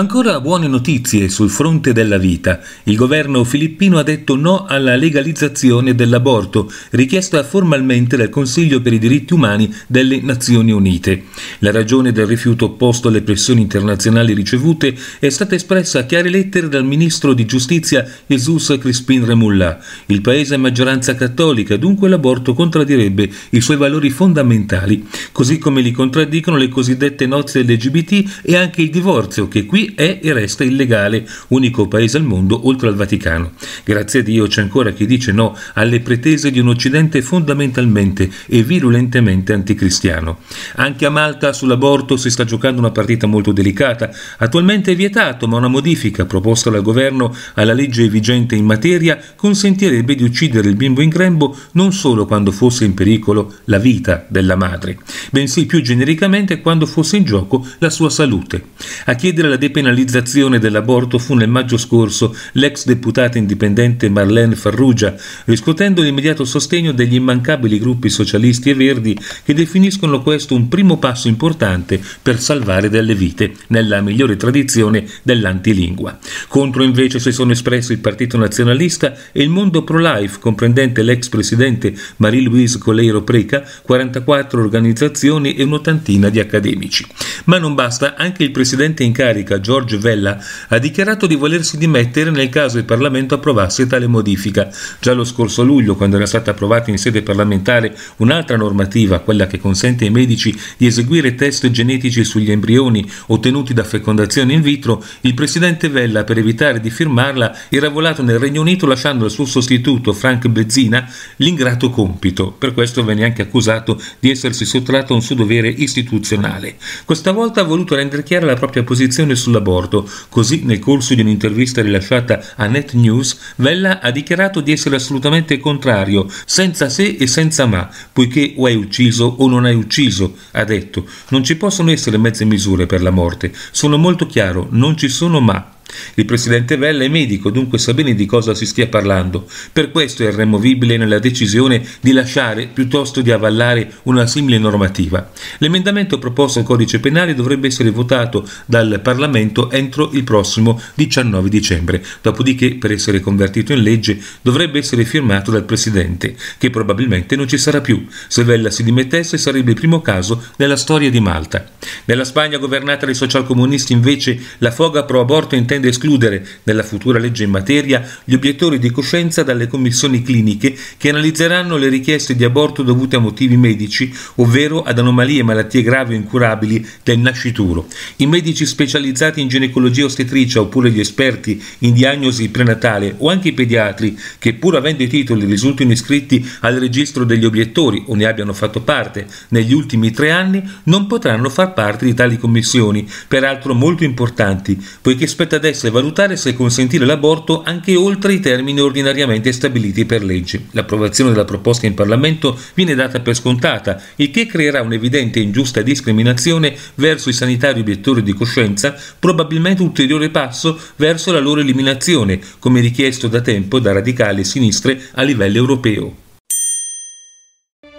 Ancora buone notizie sul fronte della vita. Il governo filippino ha detto no alla legalizzazione dell'aborto, richiesta formalmente dal Consiglio per i diritti umani delle Nazioni Unite. La ragione del rifiuto opposto alle pressioni internazionali ricevute è stata espressa a chiare lettere dal ministro di giustizia Jesus Crispin Remullah. Il paese è maggioranza cattolica, dunque l'aborto contraddirebbe i suoi valori fondamentali, così come li contraddicono le cosiddette nozze LGBT e anche il divorzio che qui è e resta illegale, unico paese al mondo oltre al Vaticano. Grazie a Dio c'è ancora chi dice no alle pretese di un Occidente fondamentalmente e virulentemente anticristiano. Anche a Malta sull'aborto si sta giocando una partita molto delicata. Attualmente è vietato, ma una modifica proposta dal governo alla legge vigente in materia consentirebbe di uccidere il bimbo in grembo non solo quando fosse in pericolo la vita della madre, bensì più genericamente quando fosse in gioco la sua salute. A chiedere la dependenza depenalizzazione dell'aborto fu nel maggio scorso l'ex deputata indipendente Marlene Farrugia, riscuotendo l'immediato sostegno degli immancabili gruppi socialisti e verdi che definiscono questo un primo passo importante per salvare delle vite, nella migliore tradizione dell'antilingua. Contro invece si sono espressi il Partito Nazionalista e il mondo pro-life, comprendente l'ex presidente Marie-Louise Coleiro Preca, 44 organizzazioni e un'ottantina di accademici. Ma non basta, anche il presidente in carica, Giorgio Vella, ha dichiarato di volersi dimettere nel caso il Parlamento approvasse tale modifica. Già lo scorso luglio, quando era stata approvata in sede parlamentare un'altra normativa, quella che consente ai medici di eseguire test genetici sugli embrioni ottenuti da fecondazione in vitro, il presidente Vella, per evitare di firmarla, era volato nel Regno Unito lasciando al suo sostituto Frank Bezzina l'ingrato compito. Per questo venne anche accusato di essersi sottratto a un suo dovere istituzionale. Questa volta ha voluto rendere chiara la propria posizione sulla a Così, nel corso di un'intervista rilasciata a Net News, Vella ha dichiarato di essere assolutamente contrario, senza se e senza ma, poiché o hai ucciso o non hai ucciso, ha detto. Non ci possono essere mezze misure per la morte. Sono molto chiaro, non ci sono ma. Il presidente Vella è medico, dunque sa bene di cosa si stia parlando. Per questo è irremovibile nella decisione di lasciare piuttosto di avallare una simile normativa. L'emendamento proposto al codice penale dovrebbe essere votato dal Parlamento entro il prossimo 19 dicembre, dopodiché per essere convertito in legge dovrebbe essere firmato dal presidente, che probabilmente non ci sarà più. Se Vella si dimettesse sarebbe il primo caso nella storia di Malta. Nella Spagna governata dai socialcomunisti invece la foga pro aborto intende intende escludere nella futura legge in materia gli obiettori di coscienza dalle commissioni cliniche che analizzeranno le richieste di aborto dovute a motivi medici, ovvero ad anomalie e malattie gravi o incurabili del nascituro. I medici specializzati in ginecologia ostetricia oppure gli esperti in diagnosi prenatale o anche i pediatri che pur avendo i titoli risultino iscritti al registro degli obiettori o ne abbiano fatto parte negli ultimi tre anni non potranno far parte di tali commissioni, peraltro molto importanti, poiché spetta ad dovesse valutare se consentire l'aborto anche oltre i termini ordinariamente stabiliti per legge. L'approvazione della proposta in Parlamento viene data per scontata, il che creerà un'evidente e ingiusta discriminazione verso i sanitari obiettori di coscienza, probabilmente ulteriore passo verso la loro eliminazione, come richiesto da tempo da radicali sinistre a livello europeo.